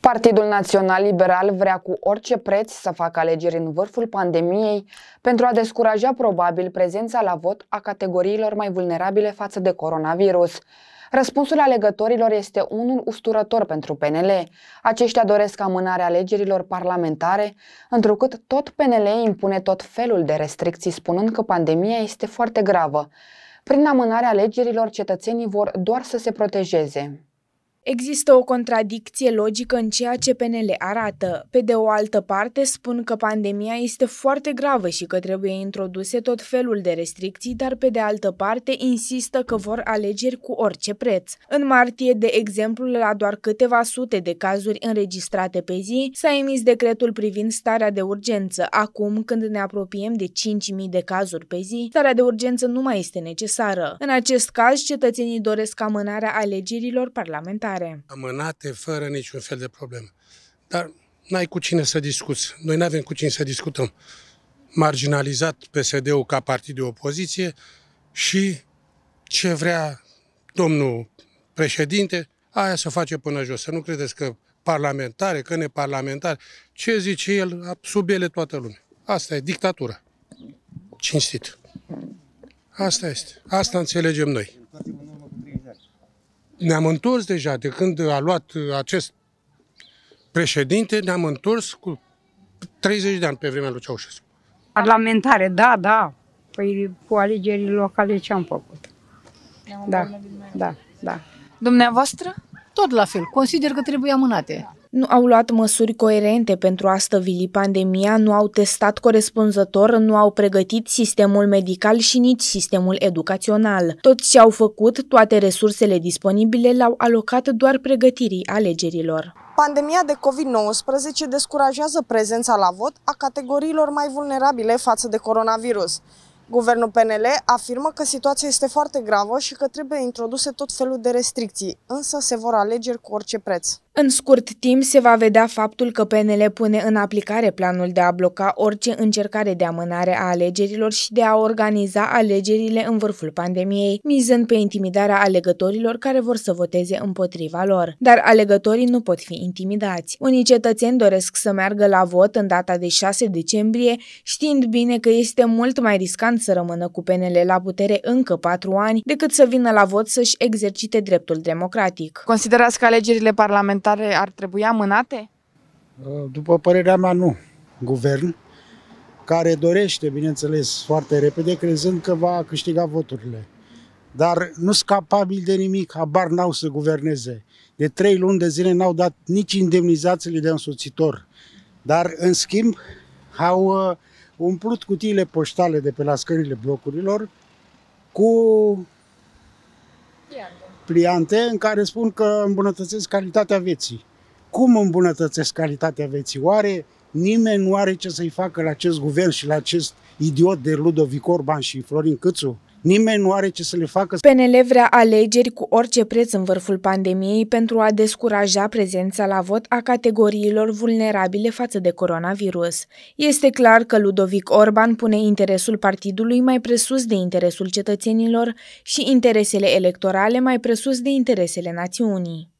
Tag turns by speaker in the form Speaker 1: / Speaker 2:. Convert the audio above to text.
Speaker 1: Partidul Național Liberal vrea cu orice preț să facă alegeri în vârful pandemiei pentru a descuraja probabil prezența la vot a categoriilor mai vulnerabile față de coronavirus. Răspunsul alegătorilor este unul usturător pentru PNL. Aceștia doresc amânarea alegerilor parlamentare, întrucât tot PNL impune tot felul de restricții, spunând că pandemia este foarte gravă. Prin amânarea alegerilor, cetățenii vor doar să se protejeze. Există o contradicție logică în ceea ce PNL arată. Pe de o altă parte, spun că pandemia este foarte gravă și că trebuie introduse tot felul de restricții, dar pe de altă parte insistă că vor alegeri cu orice preț. În martie, de exemplu, la doar câteva sute de cazuri înregistrate pe zi, s-a emis decretul privind starea de urgență. Acum, când ne apropiem de 5.000 de cazuri pe zi, starea de urgență nu mai este necesară. În acest caz, cetățenii doresc amânarea alegerilor parlamentare mare.
Speaker 2: Amânate fără niciun fel de problemă. Dar n-ai cu cine să discuți. Noi n avem cu cine să discutăm. Marginalizat PSD-ul ca partid de opoziție și ce vrea domnul președinte, aia să face până jos. Să nu credeți că parlamentare, că neparlamentare, ce zice el, sub ele toată lumea. Asta e dictatura. Cinstit. Asta este. Asta înțelegem noi ne-am întors deja de când a luat uh, acest președinte, ne-am întors cu 30 de ani pe vremea lui Ceaușescu.
Speaker 1: Parlamentare, da, da. Păi cu alegerile locale ce am făcut. Da, da, da. Dumneavoastră? Tot la fel. Consider că trebuie amânate. Da nu au luat măsuri coerente pentru a stăvili pandemia, nu au testat corespunzător, nu au pregătit sistemul medical și nici sistemul educațional. Tot ce au făcut, toate resursele disponibile le-au alocat doar pregătirii alegerilor. Pandemia de COVID-19 descurajează prezența la vot a categoriilor mai vulnerabile față de coronavirus. Guvernul PNL afirmă că situația este foarte gravă și că trebuie introduse tot felul de restricții, însă se vor alegeri cu orice preț. În scurt timp se va vedea faptul că PNL pune în aplicare planul de a bloca orice încercare de amânare a alegerilor și de a organiza alegerile în vârful pandemiei, mizând pe intimidarea alegătorilor care vor să voteze împotriva lor. Dar alegătorii nu pot fi intimidați. Unii cetățeni doresc să meargă la vot în data de 6 decembrie, știind bine că este mult mai riscant să rămână cu PNL la putere încă patru ani decât să vină la vot să-și exercite dreptul democratic. Considerați că alegerile parlamentare dezvoltare ar trebui amânate?
Speaker 3: Uh, după părerea mea, nu. Guvern care dorește, bineînțeles, foarte repede, crezând că va câștiga voturile. Dar nu sunt capabili de nimic, abar n-au să guverneze. De trei luni de zile n-au dat nici indemnizațiile de însoțitor. Dar, în schimb, au uh, umplut cutiile poștale de pe la scările blocurilor cu pliante. pliante în care spun că îmbunătățesc calitatea vieții. Cum îmbunătățesc calitatea vieții? Oare nimeni nu are ce să-i facă la acest guvern și la acest idiot de Ludovic Orban și Florin Câțu? Nimeni nu are ce să le facă. PNL
Speaker 1: vrea alegeri cu orice preț în vârful pandemiei pentru a descuraja prezența la vot a categoriilor vulnerabile față de coronavirus. Este clar că Ludovic Orban pune interesul partidului mai presus de interesul cetățenilor și interesele electorale mai presus de interesele națiunii.